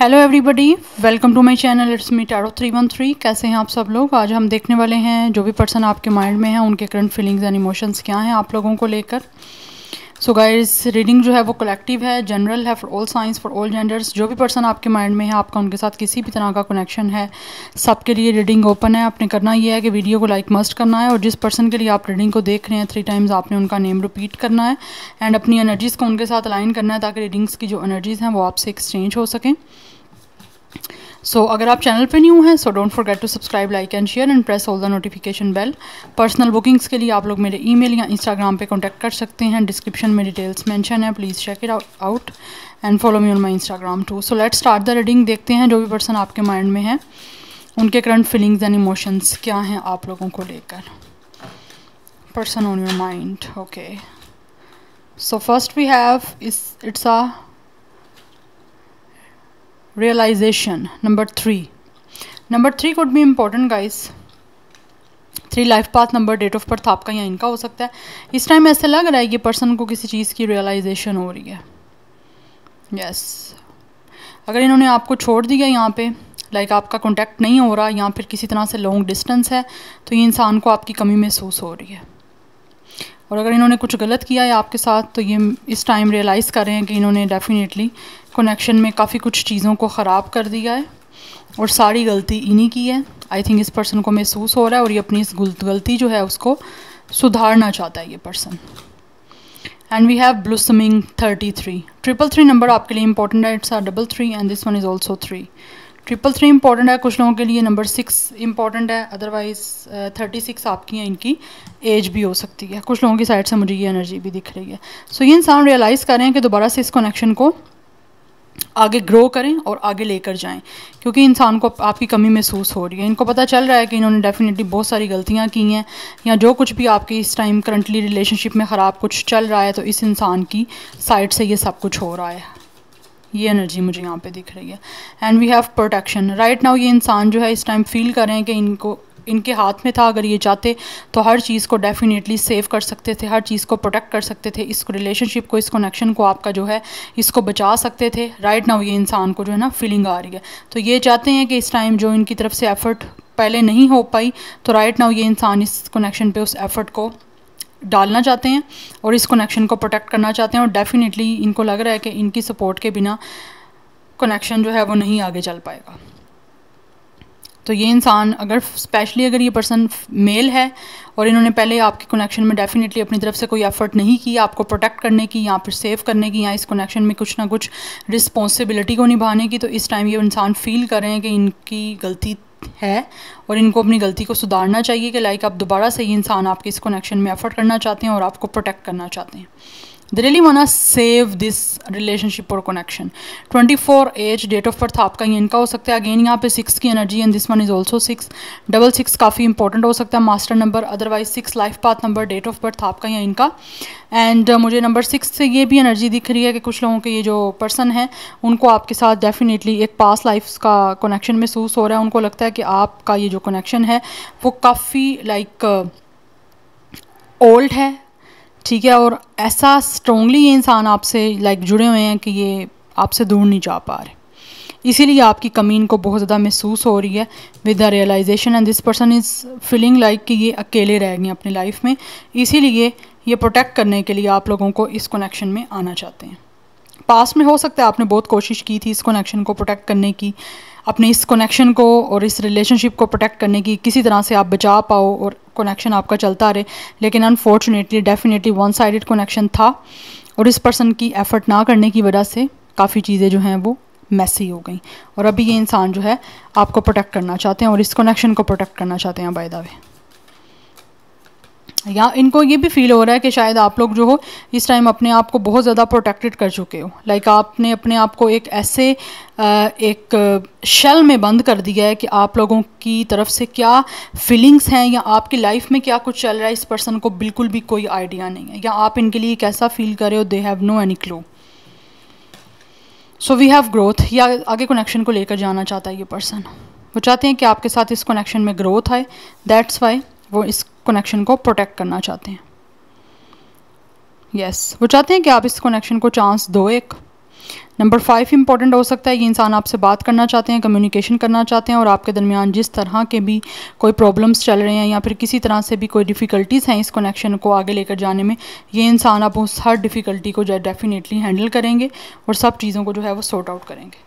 Hello everybody welcome to my channel it's me tarot three one three कैसे हैं आप सब लोग आज हम देखने वाले हैं जो भी पर्सन आपके माइंड में हैं उनके करंट फीलिंग्स एंड इमोशंस क्या हैं आप लोगों को लेकर सो गाइस रीडिंग जो है वो कलेक्टिव है जनरल है for all signs for all genders जो भी पर्सन आपके माइंड में है आपका उनके साथ किसी भी तरह का कनेक्शन है सबके लिए रीडिंग ओपन है आपने करना ये है कि वीडियो को लाइक मस्ट करना है और जिस पर्सन के लिए आप रीडिंग को देख रहे हैं थ्री टाइम्स आपने उनका नेम रिपीट करना है एंड अपनी एनर्जीज़ को उनके साथ अलाइन करना है ताकि रीडिंग्स की जो एनर्जीज़ हैं वो आपसे एक्सचेंज हो सकें सो so, अगर आप चैनल पे न्यू हैं so don't forget to subscribe like and share and press all the notification bell personal bookings के लिए आप लोग मेरे ईमेल या इंस्टाग्राम पे कांटेक्ट कर सकते हैं डिस्क्रिप्शन में डिटेल्स मेंशन है please check it out and follow me on my Instagram too so let start the reading देखते हैं जो भी पर्सन आपके माइंड में है उनके करंट फीलिंग्स एंड इमोशंस क्या हैं आप लोगों को लेकर person on your mind okay so first we have it's a realization number three number three could भी important guys three life path number date of birth आपका या इनका हो सकता है इस टाइम ऐसा लग रहा है कि पर्सन को किसी चीज़ की रियलाइजेशन हो रही है यस yes. अगर इन्होंने आपको छोड़ दिया यहाँ पे लाइक आपका कॉन्टेक्ट नहीं हो रहा या फिर किसी तरह से लॉन्ग डिस्टेंस है तो ये इंसान को आपकी कमी महसूस हो रही है और अगर इन्होंने कुछ गलत किया है आपके साथ तो ये इस टाइम रियलाइज़ कर रहे हैं कि इन्होंने डेफिनेटली कनेक्शन में काफ़ी कुछ चीज़ों को ख़राब कर दिया है और सारी गलती इन्हीं की है आई थिंक इस पर्सन को महसूस हो रहा है और ये अपनी इस गलती जो है उसको सुधारना चाहता है ये person and we have blossoming thirty three triple three number आपके लिए इंपॉर्टेंट है it's are double three and this one is also three triple three important है कुछ लोगों के लिए नंबर सिक्स इंपॉर्टेंट है अदरवाइज थर्टी सिक्स आपकी या इनकी एज भी हो सकती है कुछ लोगों की साइड से मुझे ये एनर्जी भी दिख रही है सो so, ये इंसान रियलाइज़ करें कि दोबारा से इस कनेक्शन को आगे ग्रो करें और आगे लेकर जाएं क्योंकि इंसान को आपकी कमी महसूस हो रही है इनको पता चल रहा है कि इन्होंने डेफिनेटली बहुत सारी गलतियाँ की हैं या जो कुछ भी आपकी इस टाइम करंटली रिलेशनशिप में ख़राब कुछ चल रहा है तो इस इंसान की साइड से ये सब कुछ हो रहा है ये एनर्जी मुझे यहाँ पे दिख रही है and we have protection right now ये इंसान जो है इस टाइम फील करें कि इनको इनके हाथ में था अगर ये चाहते तो हर चीज़ को डेफिनेटली सेव कर सकते थे हर चीज़ को प्रोटेक्ट कर सकते थे इस रिलेशनशिप को इस कनेक्शन को आपका जो है इसको बचा सकते थे राइट नाउ ये इंसान को जो है ना फीलिंग आ रही है तो ये चाहते हैं कि इस टाइम जो इनकी तरफ से एफ़र्ट पहले नहीं हो पाई तो राइट नाउ ये इंसान इस कनेक्शन पर उस एफ़र्ट को डालना चाहते हैं और इस कनेक्शन को प्रोटेक्ट करना चाहते हैं और डेफिनेटली इनको लग रहा है कि इनकी सपोर्ट के बिना कनेक्शन जो है वो नहीं आगे चल पाएगा तो ये इंसान अगर स्पेशली अगर ये पर्सन मेल है और इन्होंने पहले आपके कनेक्शन में डेफिनेटली अपनी तरफ से कोई एफर्ट नहीं की आपको प्रोटेक्ट करने की या फिर सेव करने की या इस कनेक्शन में कुछ ना कुछ रिस्पॉन्सिबिलिटी को निभाने की तो इस टाइम ये इंसान फील कर रहे हैं कि इनकी गलती है और इनको अपनी गलती को सुधारना चाहिए कि लाइक आप दोबारा से ये इंसान आपके इस कनेक्शन में एफर्ट करना चाहते हैं और आपको प्रोटेक्ट करना चाहते हैं really want want save this relationship और connection twenty four age date of birth आपका ही इनका हो सकता है अगेन यहाँ पे सिक्स की energy and this one is also six double six काफ़ी इंपॉर्टेंट हो सकता है master number otherwise six life path number date of birth आपका या इनका एंड uh, मुझे नंबर सिक्स से ये भी एनर्जी दिख रही है कि कुछ लोगों के ये जो पर्सन हैं उनको आपके साथ डेफिनेटली एक पास लाइफ का कनेक्शन महसूस हो रहा है उनको लगता है कि आपका ये जो कनेक्शन है वो काफ़ी लाइक like, ओल्ड uh, है ठीक है और ऐसा स्ट्रॉन्गली ये इंसान आपसे लाइक जुड़े हुए हैं कि ये आपसे दूर नहीं जा पा रहे इसीलिए आपकी कमी इनको बहुत ज़्यादा महसूस हो रही है with the realization and this person is feeling like कि ये अकेले रह गए अपनी लाइफ में इसीलिए ये प्रोटेक्ट करने के लिए आप लोगों को इस कनेक्शन में आना चाहते हैं पास में हो सकता है आपने बहुत कोशिश की थी इस कनेक्शन को प्रोटेक्ट करने की अपने इस कनेक्शन को और इस रिलेशनशिप को प्रोटेक्ट करने की किसी तरह से आप बचा पाओ और कनेक्शन आपका चलता रहे लेकिन unfortunately definitely one sided connection था और इस पर्सन की एफ़र्ट ना करने की वजह से काफ़ी चीज़ें जो हैं वो मैसी हो गई और अभी ये इंसान जो है आपको प्रोटेक्ट करना चाहते हैं और इस कनेक्शन को प्रोटेक्ट करना चाहते हैं बाय द वे या इनको ये भी फील हो रहा है कि शायद आप लोग जो हो इस टाइम अपने आप को बहुत ज़्यादा प्रोटेक्टेड कर चुके हो लाइक आपने अपने आप को एक ऐसे एक शेल में बंद कर दिया है कि आप लोगों की तरफ से क्या फीलिंग्स हैं या आपकी लाइफ में क्या कुछ चल रहा है इस पर्सन को बिल्कुल भी कोई आइडिया नहीं है या आप इनके लिए कैसा फील कर रहे हो they have no any clue so we have growth या आगे कनेक्शन को लेकर जाना चाहता है ये पर्सन वो चाहते हैं कि आपके साथ इस कनेक्शन में ग्रोथ आए दैट्स वाई वो इस कनेक्शन को प्रोटेक्ट करना चाहते हैं यस yes, वो चाहते हैं कि आप इस कनेक्शन को चांस दो एक नंबर फाइव इंपॉर्टेंट हो सकता है ये इंसान आपसे बात करना चाहते हैं कम्युनिकेशन करना चाहते हैं और आपके दरमियान जिस तरह के भी कोई प्रॉब्लम्स चल रहे हैं या फिर किसी तरह से भी कोई डिफ़िकल्टीज़ हैं इस कनेक्शन को आगे लेकर जाने में ये इंसान आप उस हर डिफ़िकल्टी को जो डेफिनेटली हैंडल करेंगे और सब चीज़ों को जो है वो सॉर्ट आउट करेंगे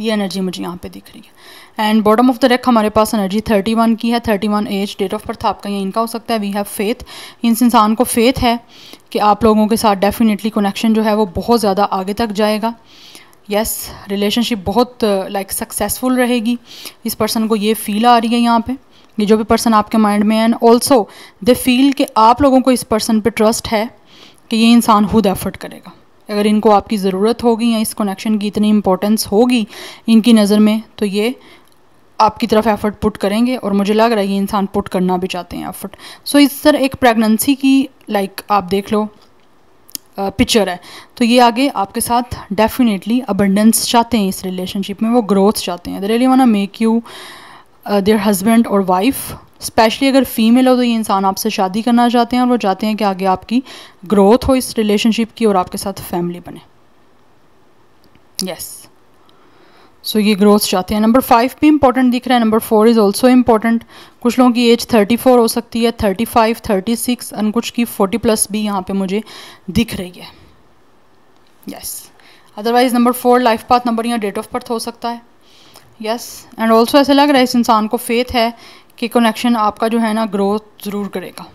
ये एनर्जी मुझे यहाँ पे दिख रही है and bottom of the deck हमारे पास एनर्जी 31 की है 31 एज डेट ऑफ बर्थ आपका ये इनका हो सकता है वी हैव फेथ इस इंसान को फेथ है कि आप लोगों के साथ डेफिनेटली कनेक्शन जो है वो बहुत ज़्यादा आगे तक जाएगा यस रिलेशनशिप बहुत लाइक like, सक्सेसफुल रहेगी इस पर्सन को ये फील आ रही है यहाँ पर ये जो भी पर्सन आपके माइंड में एंड ऑल्सो दे फील कि आप लोगों को इस पर्सन पर ट्रस्ट है कि ये इंसान खुद एफर्ट करेगा अगर इनको आपकी ज़रूरत होगी या इस कनेक्शन की इतनी इंपॉर्टेंस होगी इनकी नज़र में तो ये आपकी तरफ एफर्ट पुट करेंगे और मुझे लग रहा है ये इंसान पुट करना भी चाहते हैं एफर्ट सो so, इस तरह एक प्रेगनेंसी की लाइक like, आप देख लो पिक्चर है तो ये आगे आपके साथ डेफिनेटली अबंडेंस चाहते हैं इस रिलेशनशिप में वो ग्रोथ चाहते हैं they really want make you their husband और वाइफ स्पेशली अगर फीमेल हो तो ये इंसान आपसे शादी करना चाहते हैं और वो चाहते हैं कि आगे आपकी ग्रोथ हो इस रिलेशनशिप की और आपके साथ फैमिली बने यस सो ये ग्रोथ चाहते हैं नंबर फाइव भी इंपॉर्टेंट दिख रहा है number four is also important कुछ लोगों की एज थर्टी फोर हो सकती है thirty five thirty six and कुछ की फोर्टी प्लस भी यहाँ पे मुझे दिख रही है yes otherwise number four life path number यहाँ डेट ऑफ बर्थ हो सकता है यस एंड ऑल्सो ऐसा लग रहा है इस इंसान को फेथ है कि कनेक्शन आपका जो है ना ग्रोथ ज़रूर करेगा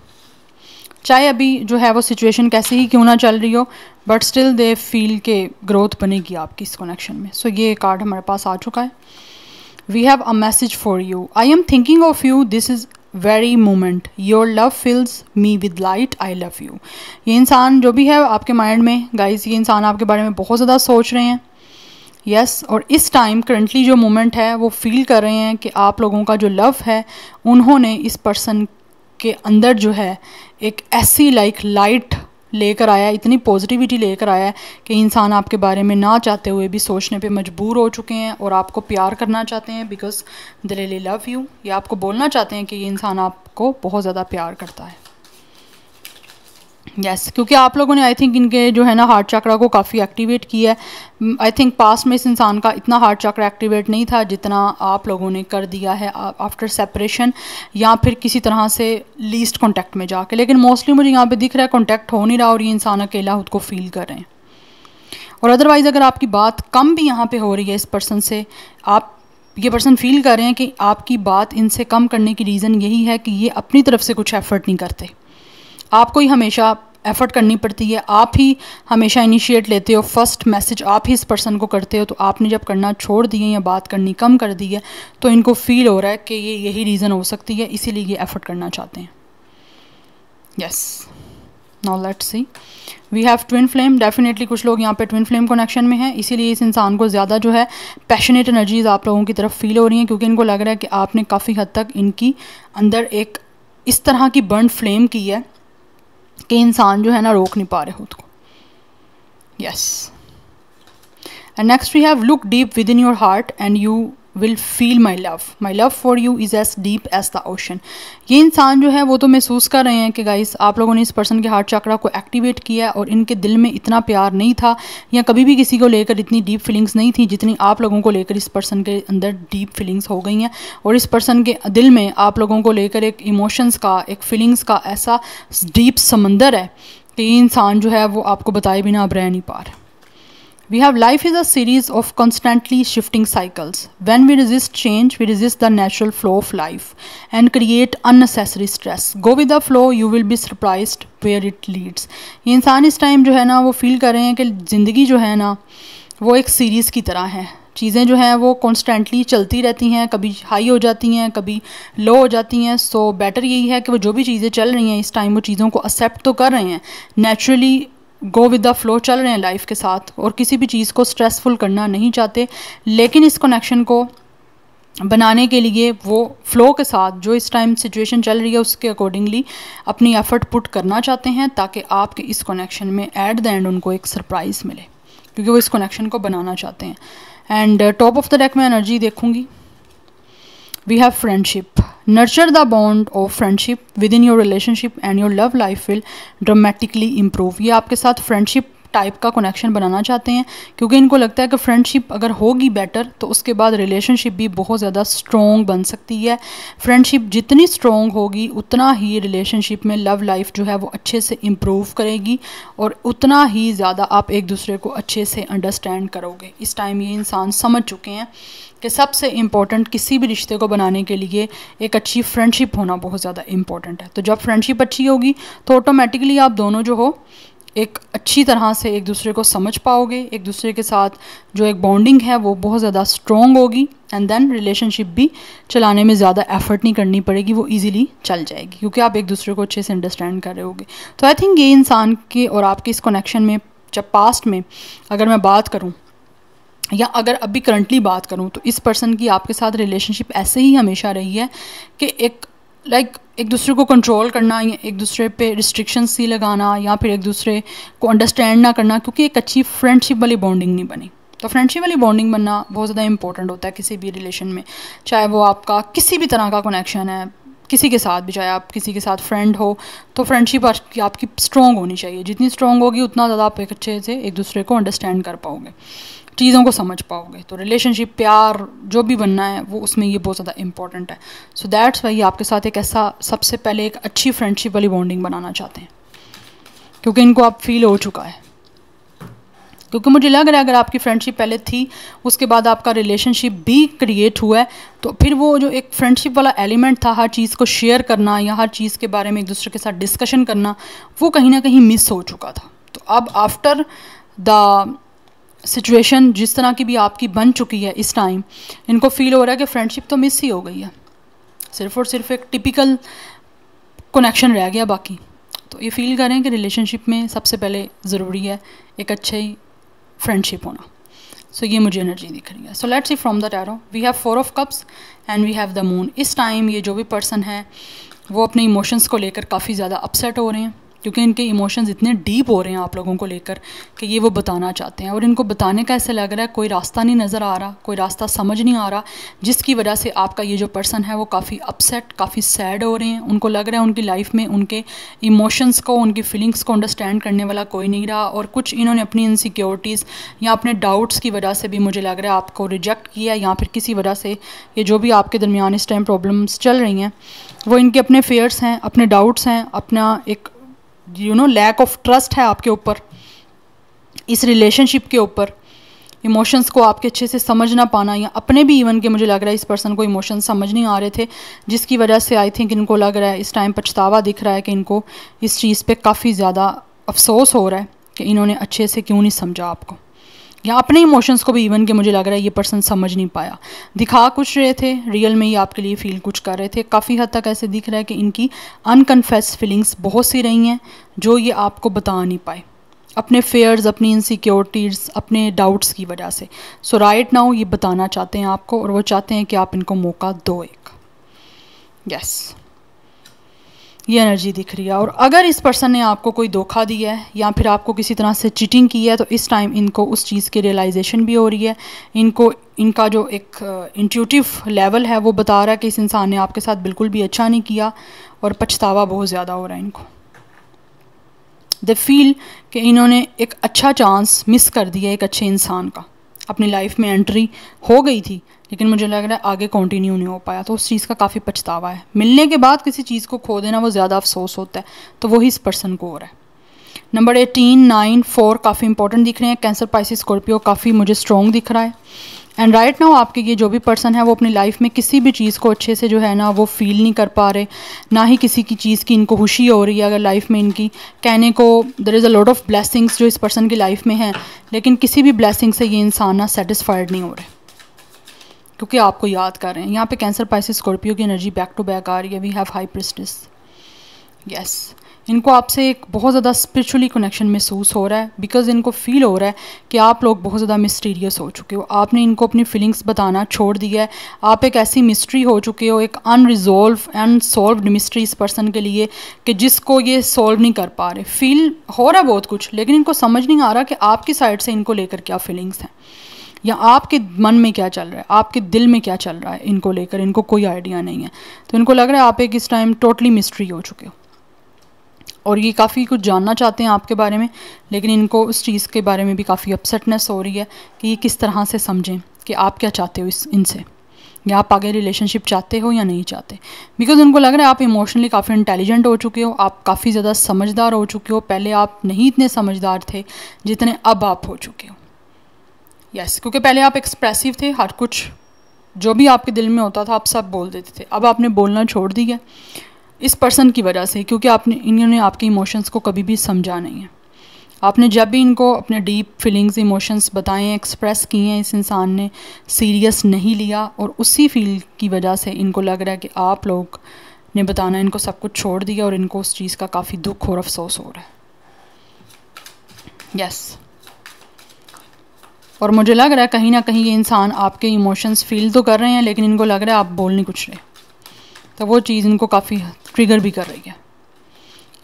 चाहे अभी जो है वो सिचुएशन कैसे ही क्यों ना चल रही हो बट स्टिल दे फील के ग्रोथ बनेगी आपकी इस कनेक्शन में सो so, ये कार्ड हमारे पास आ चुका है we have a message for you I am thinking of you this is very moment your love fills me with light I love you ये इंसान जो भी है आपके माइंड में गाइज ये इंसान आपके बारे में बहुत ज़्यादा सोच रहे हैं यस yes, और इस टाइम करंटली जो मोमेंट है वो फील कर रहे हैं कि आप लोगों का जो लव है उन्होंने इस पर्सन के अंदर जो है एक ऐसी लाइक लाइट लेकर आया इतनी पॉजिटिविटी लेकर आया कि इंसान आपके बारे में ना चाहते हुए भी सोचने पे मजबूर हो चुके हैं और आपको प्यार करना चाहते हैं बिकॉज दिल लव यू या आपको बोलना चाहते हैं कि ये इंसान आपको बहुत ज़्यादा प्यार करता है यस yes, क्योंकि आप लोगों ने आई थिंक इनके जो है ना हार्ट चक्रा को काफ़ी एक्टिवेट किया है आई थिंक पास में इस इंसान का इतना हार्ट चक्रा एक्टिवेट नहीं था जितना आप लोगों ने कर दिया है आफ्टर सेपरेशन या फिर किसी तरह से लीस्ट कॉन्टैक्ट में जाके लेकिन मोस्टली मुझे यहाँ पे दिख रहा है कॉन्टैक्ट हो नहीं रहा और ये इंसान अकेला खुद को फील कर रहे हैं और अदरवाइज़ अगर आपकी बात कम भी यहाँ पर हो रही है इस पर्सन से आप ये पर्सन फील कर रहे हैं कि आपकी बात इनसे कम करने की रीज़न यही है कि ये अपनी तरफ से कुछ एफर्ट नहीं करते आपको ही हमेशा एफर्ट करनी पड़ती है आप ही हमेशा इनिशिएट लेते हो फर्स्ट मैसेज आप ही इस पर्सन को करते हो तो आपने जब करना छोड़ दिए या बात करनी कम कर दी है तो इनको फील हो रहा है कि ये यही रीज़न हो सकती है इसीलिए ये एफर्ट करना चाहते हैं yes now let's see we have twin flame definitely कुछ लोग यहाँ पे ट्विन फ्लेम कनेक्शन में हैं इसीलिए इस इंसान को ज़्यादा जो है पैशनेट एनर्जीज आप लोगों की तरफ फील हो रही हैं क्योंकि इनको लग रहा है कि आपने काफ़ी हद तक इनकी अंदर एक इस तरह की बर्न फ्लेम की है कि इंसान जो है ना रोक नहीं पा रहे खुद को yes and next we have look deep within your heart and you will feel my love my love for you is as deep as the ocean ये इंसान जो है वो तो महसूस कर रहे हैं कि गाइस आप लोगों ने इस पर्सन के हार्ट चक्रा को एक्टिवेट किया और इनके दिल में इतना प्यार नहीं था या कभी भी किसी को लेकर इतनी डीप फीलिंग्स नहीं थी जितनी आप लोगों को लेकर इस पर्सन के अंदर डीप फीलिंग्स हो गई हैं और इस पर्सन के दिल में आप लोगों को लेकर एक इमोशंस का एक फीलिंग्स का ऐसा डीप समंदर है कि इंसान जो है वो आपको बताए बिना अब रह नहीं पा रहा We have life is a series of constantly shifting cycles. When we resist change, we resist the natural flow of life and create unnecessary stress. Go with the flow, you will be surprised where it leads. ये इंसान इस time जो है ना वो feel कर रहे हैं कि ज़िंदगी जो है ना वो एक सीरीज़ की तरह है चीज़ें जो हैं वो कॉन्स्टेंटली चलती रहती हैं कभी हाई हो जाती हैं कभी लो हो जाती हैं सो बेटर यही है कि वो जो भी चीज़ें चल रही हैं इस टाइम वो चीज़ों को एक्सेप्ट तो कर रहे हैं naturally go with the flow चल रहे हैं लाइफ के साथ और किसी भी चीज़ को स्ट्रेसफुल करना नहीं चाहते लेकिन इस कनेक्शन को बनाने के लिए वो फ्लो के साथ जो इस टाइम सिचुएशन चल रही है उसके अकॉर्डिंगली अपनी एफर्ट पुट करना चाहते हैं ताकि आपके इस कनेक्शन में एट द एंड उनको एक सरप्राइज़ मिले क्योंकि वो इस कनेक्शन को बनाना चाहते हैं and top of the deck में एनर्जी देखूँगी we have friendship nurture the bond of friendship within your relationship and your love life will dramatically improve ये आपके साथ friendship टाइप का कनेक्शन बनाना चाहते हैं क्योंकि इनको लगता है कि फ्रेंडशिप अगर होगी बेटर तो उसके बाद रिलेशनशिप भी बहुत ज़्यादा स्ट्रॉन्ग बन सकती है फ्रेंडशिप जितनी स्ट्रॉन्ग होगी उतना ही रिलेशनशिप में लव लाइफ जो है वो अच्छे से इम्प्रूव करेगी और उतना ही ज़्यादा आप एक दूसरे को अच्छे से अंडरस्टैंड करोगे इस टाइम ये इंसान समझ चुके हैं कि सबसे इम्पॉर्टेंट किसी भी रिश्ते को बनाने के लिए एक अच्छी फ्रेंडशिप होना बहुत ज़्यादा इम्पॉर्टेंट है तो जब फ्रेंडशिप अच्छी होगी तो ऑटोमेटिकली आप दोनों जो हो एक अच्छी तरह से एक दूसरे को समझ पाओगे एक दूसरे के साथ जो एक बॉन्डिंग है वो बहुत ज़्यादा स्ट्रॉन्ग होगी एंड देन रिलेशनशिप भी चलाने में ज़्यादा एफर्ट नहीं करनी पड़ेगी वो इजीली चल जाएगी क्योंकि आप एक दूसरे को अच्छे से अंडरस्टैंड कर रहे होगे तो आई थिंक ये इंसान के और आपके इस कनेक्शन में जब पास्ट में अगर मैं बात करूँ या अगर अभी करंटली बात करूँ तो इस पर्सन की आपके साथ रिलेशनशिप ऐसे ही हमेशा रही है कि एक लाइक like, एक दूसरे को कंट्रोल करना एक दूसरे पे रिस्ट्रिक्शन सी लगाना या फिर एक दूसरे को अंडरस्टैंड ना करना क्योंकि एक अच्छी फ्रेंडशिप वाली बॉन्डिंग नहीं बनी तो फ्रेंडशिप वाली बॉन्डिंग बनना बहुत ज़्यादा इंपॉर्टेंट होता है किसी भी रिलेशन में चाहे वो आपका किसी भी तरह का कनेक्शन है किसी के साथ भी चाहे आप किसी के साथ फ्रेंड हो तो फ्रेंडशिप आपकी आपकी स्ट्रॉन्ग होनी चाहिए जितनी स्ट्रॉन्ग होगी उतना ज़्यादा आप एक अच्छे से एक दूसरे को अंडरस्टैंड कर पाओगे चीज़ों को समझ पाओगे तो रिलेशनशिप प्यार जो भी बनना है वो उसमें ये बहुत ज़्यादा इंपॉर्टेंट है सो दैट्स वाई आपके साथ एक ऐसा सबसे पहले एक अच्छी फ्रेंडशिप वाली बॉन्डिंग बनाना चाहते हैं क्योंकि इनको आप फील हो चुका है क्योंकि मुझे लग रहा है अगर आपकी फ्रेंडशिप पहले थी उसके बाद आपका रिलेशनशिप भी क्रिएट हुआ है तो फिर वो जो एक फ्रेंडशिप वाला एलिमेंट था हर चीज़ को शेयर करना या हर चीज़ के बारे में एक दूसरे के साथ डिस्कशन करना वो कहीं ना कहीं मिस हो चुका था तो अब आफ्टर द सिचुएशन जिस तरह की भी आपकी बन चुकी है इस टाइम इनको फील हो रहा है कि फ्रेंडशिप तो मिस ही हो गई है सिर्फ और सिर्फ एक टिपिकल कनेक्शन रह गया बाकी तो ये फील करें कि रिलेशनशिप में सबसे पहले ज़रूरी है एक अच्छी फ्रेंडशिप होना सो so, ये मुझे एनर्जी दिख रही है so let's see from the tarot we have four of cups and we have the moon इस टाइम ये जो भी पर्सन है वो अपने इमोशंस को लेकर काफ़ी ज़्यादा अपसेट हो रहे हैं क्योंकि इनके इमोशंस इतने डीप हो रहे हैं आप लोगों को लेकर कि ये वो बताना चाहते हैं और इनको बताने का ऐसा लग रहा है कोई रास्ता नहीं नज़र आ रहा कोई रास्ता समझ नहीं आ रहा जिसकी वजह से आपका ये जो पर्सन है वो काफ़ी अपसेट काफ़ी सैड हो रहे हैं उनको लग रहा है उनकी लाइफ में उनके इमोशंस को उनकी फीलिंग्स को अंडरस्टैंड करने वाला कोई नहीं रहा और कुछ इन्होंने अपनी इनसिक्योरिटीज़ या अपने डाउट्स की वजह से भी मुझे लग रहा है आपको रिजेक्ट किया या फिर किसी वजह से ये जो भी आपके दरमियान इस टाइम प्रॉब्लम्स चल रही हैं वो इनके अपने फेयर्स हैं अपने डाउट्स हैं अपना एक you know lack of trust है आपके ऊपर इस रिलेशनशिप के ऊपर इमोशंस को आपके अच्छे से समझ ना पाना या अपने भी इवन के मुझे लग रहा है इस पर्सन को इमोशन समझ नहीं आ रहे थे जिसकी वजह से आई थिंक इनको लग रहा है इस टाइम पछतावा दिख रहा है कि इनको इस चीज़ पे काफ़ी ज़्यादा अफसोस हो रहा है कि इन्होंने अच्छे से क्यों नहीं समझा आपको या अपने इमोशंस को भी इवन के मुझे लग रहा है ये पर्सन समझ नहीं पाया दिखा कुछ रहे थे रियल में ही आपके लिए फील कुछ कर रहे थे काफ़ी हद तक ऐसे दिख रहा है कि इनकी अनकन्फेस फीलिंग्स बहुत सी रही हैं जो ये आपको बता नहीं पाए अपने फेयर्स अपनी इनसिक्योरिटीज़ अपने डाउट्स की वजह से सो राइट नाउ ये बताना चाहते हैं आपको और वो चाहते हैं कि आप इनको मौका दो एक यस yes. ये एनर्जी दिख रही है और अगर इस पर्सन ने आपको कोई धोखा दिया है या फिर आपको किसी तरह से चीटिंग की है तो इस टाइम इनको उस चीज़ की रियलाइजेशन भी हो रही है इनको इनका जो एक इंट्यूटिव लेवल है वो बता रहा है कि इस इंसान ने आपके साथ बिल्कुल भी अच्छा नहीं किया और पछतावा बहुत ज़्यादा हो रहा है इनको द फील कि इन्होंने एक अच्छा चांस मिस कर दिया एक अच्छे इंसान का अपनी लाइफ में एंट्री हो गई थी लेकिन मुझे लग रहा है आगे कंटिन्यू नहीं हो पाया तो उस चीज़ का काफ़ी पछतावा है मिलने के बाद किसी चीज़ को खो देना वो ज़्यादा अफसोस होता है तो वही इस पर्सन को हो रहा है नंबर एटीन नाइन फोर काफ़ी इंपॉर्टेंट दिख रहे हैं कैंसर पाइसिस स्कॉर्पियो काफ़ी मुझे स्ट्रॉन्ग दिख रहा है एंड राइट नाउ आपके ये जो भी पर्सन है वो अपनी लाइफ में किसी भी चीज़ को अच्छे से जो है ना वो फील नहीं कर पा रहे ना ही किसी की चीज़ की इनको खुशी हो रही है अगर लाइफ में इनकी कहने को there is a lot of blessings जो इस पर्सन की लाइफ में हैं लेकिन किसी भी ब्लैसिंग से ये इंसान ना सेटिस्फाइड नहीं हो रहे क्योंकि आपको याद कर रहे हैं यहाँ पे कैंसर पाइसिस स्कॉर्पियो की एनर्जी बैक टू बैक आ रही है we have high priestess yes इनको आपसे एक बहुत ज़्यादा स्पिरिचुअली कनेक्शन महसूस हो रहा है बिकॉज इनको फील हो रहा है कि आप लोग बहुत ज़्यादा मिस्टीरियस हो चुके हो आपने इनको अपनी फीलिंग्स बताना छोड़ दिया है आप एक ऐसी मिस्ट्री हो चुके हो एक अनरिजॉल्व अनसोल्व मिस्ट्री इस पर्सन के लिए कि जिसको ये सॉल्व नहीं कर पा रहे फील हो रहा है बहुत कुछ लेकिन इनको समझ नहीं आ रहा कि आपकी साइड से इनको लेकर क्या फीलिंग्स हैं या आपके मन में क्या चल रहा है आपके दिल में क्या चल रहा है इनको लेकर इनको कोई आइडिया नहीं है तो इनको लग रहा है आप एक इस टाइम टोटली मिस्ट्री हो चुके हो और ये काफ़ी कुछ जानना चाहते हैं आपके बारे में लेकिन इनको उस चीज़ के बारे में भी काफ़ी अपसेटनेस हो रही है कि ये किस तरह से समझें कि आप क्या चाहते हो इस इनसे या आप आगे रिलेशनशिप चाहते हो या नहीं चाहते बिकॉज उनको लग रहा है आप इमोशनली काफ़ी इंटेलिजेंट हो चुके हो आप काफ़ी ज़्यादा समझदार हो चुके हो पहले आप नहीं इतने समझदार थे जितने अब आप हो चुके हो यस yes, क्योंकि पहले आप एक्सप्रेसिव थे हर कुछ जो भी आपके दिल में होता था आप सब बोल देते थे अब आपने बोलना छोड़ दिया इस पर्सन की वजह से क्योंकि आपने इन्होंने आपके इमोशंस को कभी भी समझा नहीं है आपने जब भी इनको अपने डीप फीलिंग्स इमोशंस बताए हैं एक्सप्रेस किए हैं इस इंसान ने सीरियस नहीं लिया और उसी फील की वजह से इनको लग रहा है कि आप लोग ने बताना इनको सब कुछ छोड़ दिया और इनको उस चीज़ का काफ़ी दुख और अफसोस हो रहा है यस yes. और मुझे लग रहा है कहीं ना कहीं ये इंसान आपके इमोशंस फील तो कर रहे हैं लेकिन इनको लग रहा है आप बोल नहीं कुछ रहे तो वो चीज़ इनको काफ़ी ट्रिगर भी कर रही है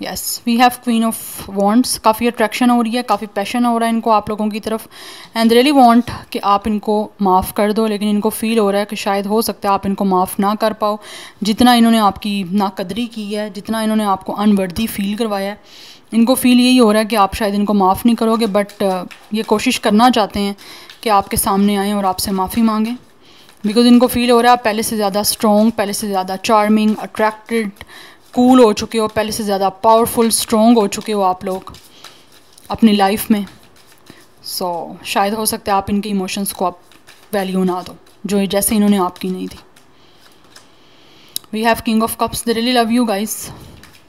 yes we have queen of wands काफ़ी अट्रैक्शन हो रही है काफ़ी पैशन हो रहा है इनको आप लोगों की तरफ एंड रियली वांट कि आप इनको माफ़ कर दो लेकिन इनको फील हो रहा है कि शायद हो सकता है आप इनको माफ़ ना कर पाओ जितना इन्होंने आपकी नाकदरी की है जितना इन्होंने आपको अनवर्दी फील करवाया है इनको फील यही हो रहा है कि आप शायद इनको माफ़ नहीं करोगे बट uh, ये कोशिश करना चाहते हैं कि आपके सामने आएँ और आपसे माफ़ी मांगें बिकॉज इनको फील हो रहा है पहले से ज़्यादा स्ट्रॉन्ग पहले से ज़्यादा चार्मिंग अट्रैक्टेड कूल हो चुके हो पहले से ज़्यादा पावरफुल स्ट्रॉन्ग हो चुके हो आप लोग अपनी लाइफ में सो so, शायद हो सकता है आप इनके इमोशंस को आप वैल्यू ना दो जो जैसे इन्होंने आपकी नहीं थी we have king of cups they really love you guys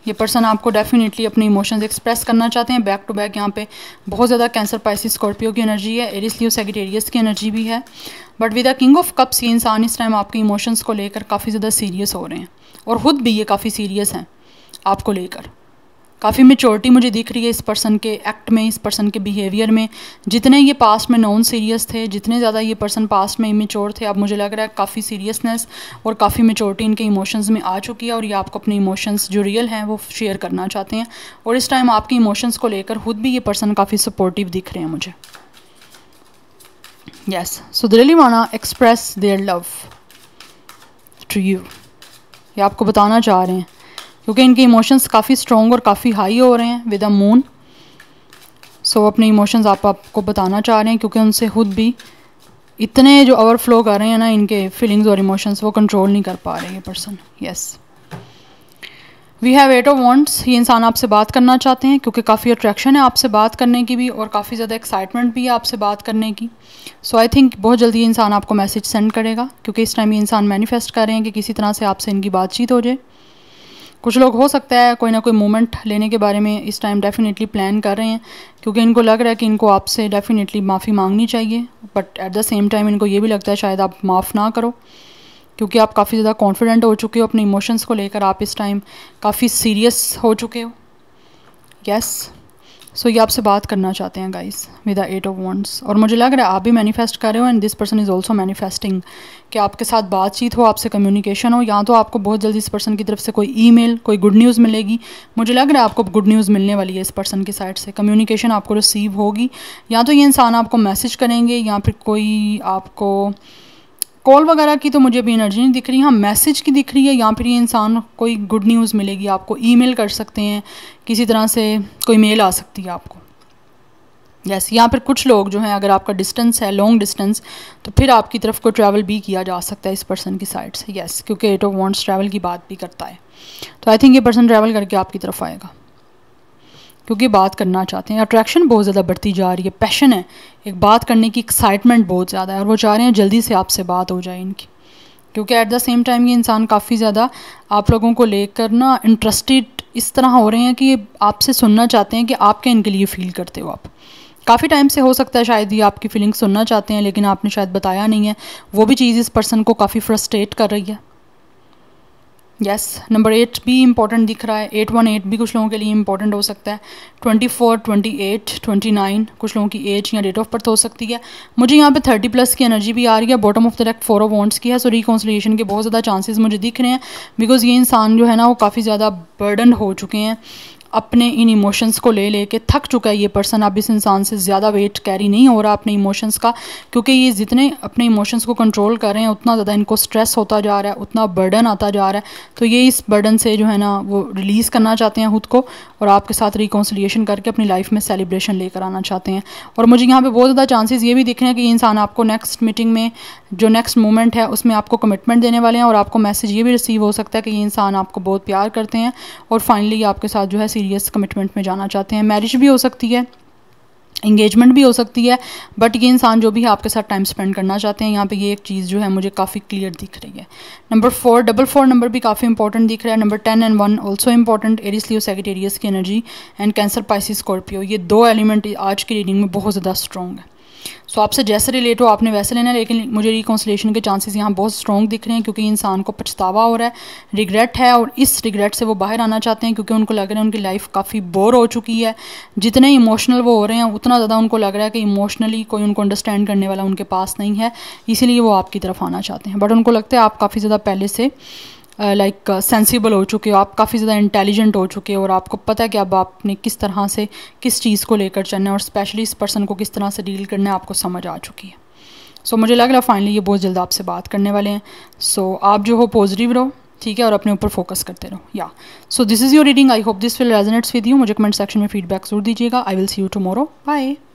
ये पर्सन आपको डेफिनेटली अपने इमोशंस एक्सप्रेस करना चाहते हैं बैक टू बैक यहाँ पे बहुत ज़्यादा कैंसर पाइसी स्कॉर्पियो की एनर्जी है एरिस लियो सेगिटेरियस की एनर्जी भी है but with the king of cups ये इंसान इस टाइम आपके इमोशंस को लेकर काफ़ी ज़्यादा सीरियस हो रहे हैं और ख़ुद भी ये काफ़ी सीरियस हैं आपको लेकर काफ़ी मेचोरिटी मुझे दिख रही है इस पर्सन के एक्ट में इस पर्सन के बिहेवियर में जितने ये पास्ट में नॉन सीरियस थे जितने ज़्यादा ये पर्सन पास्ट में इमेचोर थे अब मुझे लग रहा है काफ़ी सीरियसनेस और काफ़ी मेचोरिटी इनके इमोशंस में आ चुकी है और ये आपको अपने इमोशंस जो रियल हैं वो शेयर करना चाहते हैं और इस टाइम आपके इमोशंस को लेकर खुद भी ये पर्सन काफ़ी सपोर्टिव दिख रहे हैं मुझे yes so they really wanna express their love to ये आपको बताना चाह रहे हैं क्योंकि इनके इमोशंस काफ़ी स्ट्रॉन्ग और काफ़ी हाई हो रहे हैं विद अ मून सो अपने इमोशंस आप आपको बताना चाह रहे हैं क्योंकि उनसे खुद भी इतने जो ओवरफ्लो कर रहे हैं ना इनके फीलिंग्स और इमोशंस वो कंट्रोल नहीं कर पा रहे ये person yes we have eight of wands ये इंसान आपसे बात करना चाहते हैं क्योंकि काफ़ी अट्रैक्शन है आपसे बात करने की भी और काफ़ी ज़्यादा एक्साइटमेंट भी है आपसे बात करने की सो आई थिंक बहुत जल्दी इंसान आपको मैसेज सेंड करेगा क्योंकि इस टाइम ये इंसान मैनिफेस्ट कर रहे हैं कि किसी तरह से आपसे इनकी बातचीत हो जाए कुछ लोग हो सकता है कोई ना कोई मोमेंट लेने के बारे में इस टाइम डेफिनेटली प्लान कर रहे हैं क्योंकि इनको लग रहा है कि इनको आपसे डेफिनेटली माफ़ी मांगनी चाहिए but at the same time इनको ये भी लगता है शायद आप माफ़ ना करो क्योंकि आप काफ़ी ज़्यादा कॉन्फिडेंट हो चुके हो अपने इमोशंस को लेकर आप इस टाइम काफ़ी सीरियस हो चुके हो यस yes. सो so, ये आपसे बात करना चाहते हैं guys with the eight of wands और मुझे लग रहा है आप भी मैनिफेस्ट कर रहे हो and this person is also manifesting कि आपके साथ बातचीत हो आपसे कम्युनिकेशन हो या तो आपको बहुत जल्दी इस पर्सन की तरफ से कोई ईमेल कोई गुड न्यूज़ मिलेगी मुझे लग रहा है आपको गुड न्यूज़ मिलने वाली है इस पर्सन की साइड से कम्युनिकेशन आपको रिसीव होगी या तो ये इंसान आपको मैसेज करेंगे या फिर कोई आपको कॉल वगैरह की तो मुझे भी एनर्जी नहीं दिख रही हाँ मैसेज की दिख रही है या फिर ये इंसान कोई गुड न्यूज़ मिलेगी आपको ईमेल कर सकते हैं किसी तरह से कोई मेल आ सकती है आपको यस यहाँ पर कुछ लोग जो हैं अगर आपका डिस्टेंस है लॉन्ग डिस्टेंस तो फिर आपकी तरफ को ट्रैवल भी किया जा सकता है इस पर्सन की साइड से यस क्योंकि एट ऑफ वॉन्ट्स ट्रैवल की बात भी करता है तो आई थिंक ये पर्सन ट्रैवल करके आपकी तरफ आएगा क्योंकि बात करना चाहते हैं अट्रैक्शन बहुत ज़्यादा बढ़ती जा रही है पैशन है एक बात करने की एक्साइटमेंट बहुत ज़्यादा है और वो चाह रहे हैं जल्दी से आपसे बात हो जाए इनकी क्योंकि एट द सेम टाइम ये इंसान काफ़ी ज़्यादा आप लोगों को लेकर ना इंटरेस्टेड इस तरह हो रहे हैं कि आपसे सुनना चाहते हैं कि आप क्या इनके लिए फ़ील करते हो आप काफ़ी टाइम से हो सकता है शायद ये आपकी फीलिंग सुनना चाहते हैं लेकिन आपने शायद बताया नहीं है वो भी चीज़ इस पर्सन को काफ़ी फ्रस्ट्रेट कर रही है यस नंबर एट भी इंपॉर्टेंट दिख रहा है एट वन एट भी कुछ लोगों के लिए इंपॉर्टेंट हो सकता है twenty four twenty eight twenty nine कुछ लोगों की एज या डेट ऑफ बर्थ हो सकती है मुझे यहाँ पे थर्टी प्लस की एनर्जी भी आ रही है बॉटम ऑफ द रेक्ट फोर ऑफ वॉन्ट्स की है सो रिकॉन्सिलेशन के बहुत ज़्यादा चांसेस मुझे दिख रहे हैं बिकॉज ये इंसान जो है ना वो काफ़ी ज़्यादा बर्डन हो चुके हैं अपने इन इमोशंस को ले ले के थक चुका है ये पर्सन अब इस इंसान से ज़्यादा वेट कैरी नहीं हो रहा अपने इमोशंस का क्योंकि ये जितने अपने इमोशंस को कंट्रोल कर रहे हैं उतना ज़्यादा इनको स्ट्रेस होता जा रहा है उतना बर्डन आता जा रहा है तो ये इस बर्डन से जो है ना वो रिलीज़ करना चाहते हैं खुद को और आपके साथ रिकॉन्सिलेशन करके अपनी लाइफ में सेलिब्रेशन लेकर आना चाहते हैं और मुझे यहाँ पर बहुत ज़्यादा चांसेस ये भी दिख रहे हैं कि इंसान आपको नेक्स्ट मीटिंग में जो नेक्स्ट मोमेंट है उसमें आपको कमिटमेंट देने वाले हैं और आपको मैसेज ये भी रिसीव हो सकता है कि ये इंसान आपको बहुत प्यार करते हैं और फाइनली आपके साथ जो है सीरियस कमिटमेंट में जाना चाहते हैं मैरिज भी हो सकती है इंगेजमेंट भी हो सकती है बट ये इंसान जो भी है आपके साथ टाइम स्पेंड करना चाहते हैं यहाँ पे ये एक चीज़ जो है मुझे काफ़ी क्लियर दिख रही है number four double four number भी काफ़ी इंपॉर्टेंट दिख रहा है number ten and one also important Aries Leo Sagittarius की energy and Cancer Pisces Scorpio ये दो एलिमेंट आज की रीडिंग में बहुत ज़्यादा स्ट्रॉन्ग है सो so, आपसे जैसे रिलेट हो आपने वैसे लेना है लेकिन मुझे रिकॉन्सलेशन के चांसेस यहाँ बहुत स्ट्रॉन्ग दिख रहे हैं क्योंकि इंसान को पछतावा हो रहा है रिग्रेट है और इस रिग्रेट से वो बाहर आना चाहते हैं क्योंकि उनको लग रहा है उनकी लाइफ काफ़ी बोर हो चुकी है जितने इमोशनल वो हो रहे हैं उतना ज़्यादा उनको लग रहा है कि इमोशनली कोई उनको अंडरस्टैंड करने वाला उनके पास नहीं है इसीलिए वो आपकी तरफ आना चाहते हैं बट उनको लगता है आप काफ़ी ज़्यादा पहले से लाइक सेंसिबल हो चुके हो आप काफ़ी ज़्यादा इंटेलिजेंट हो चुके हो और आपको पता है कि अब आपने किस तरह से किस चीज़ को लेकर चलना है और स्पेशली इस पर्सन को किस तरह से डील करना है आपको समझ आ चुकी है सो so, मुझे लग रहा है फाइनली ये बहुत जल्द आपसे बात करने वाले हैं सो so, आप जो हो पॉजिटिव रहो ठीक है और अपने ऊपर फोकस करते रहो या so this is your reading I hope this will resonates with you मुझे कमेंट सेक्शन में फीडबैक जरूर दीजिएगा I will see you tomorrow bye